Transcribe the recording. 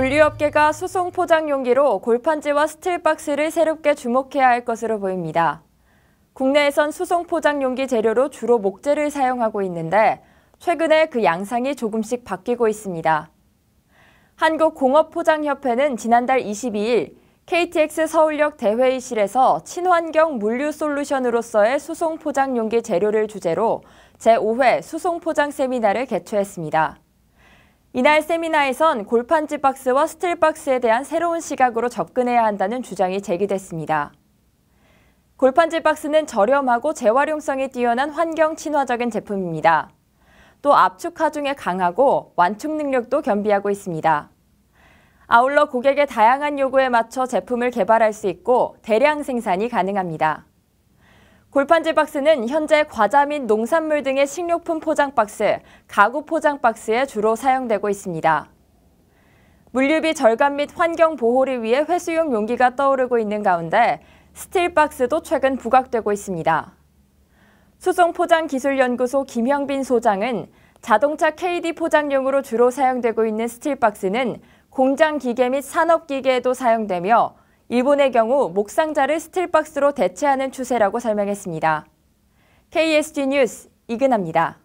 물류업계가 수송 포장 용기로 골판지와 스틸박스를 새롭게 주목해야 할 것으로 보입니다. 국내에선 수송 포장 용기 재료로 주로 목재를 사용하고 있는데 최근에 그 양상이 조금씩 바뀌고 있습니다. 한국공업포장협회는 지난달 22일 KTX 서울역 대회의실에서 친환경 물류 솔루션으로서의 수송 포장 용기 재료를 주제로 제5회 수송 포장 세미나를 개최했습니다. 이날 세미나에선 골판지 박스와 스틸 박스에 대한 새로운 시각으로 접근해야 한다는 주장이 제기됐습니다. 골판지 박스는 저렴하고 재활용성이 뛰어난 환경 친화적인 제품입니다. 또 압축 하중에 강하고 완충 능력도 겸비하고 있습니다. 아울러 고객의 다양한 요구에 맞춰 제품을 개발할 수 있고 대량 생산이 가능합니다. 골판지 박스는 현재 과자 및 농산물 등의 식료품 포장 박스, 가구 포장 박스에 주로 사용되고 있습니다. 물류비 절감 및 환경 보호를 위해 회수용 용기가 떠오르고 있는 가운데 스틸 박스도 최근 부각되고 있습니다. 수송포장기술연구소 김형빈 소장은 자동차 KD 포장용으로 주로 사용되고 있는 스틸 박스는 공장 기계 및 산업 기계에도 사용되며 일본의 경우 목상자를 스틸박스로 대체하는 추세라고 설명했습니다. KSG 뉴스 이근합니다.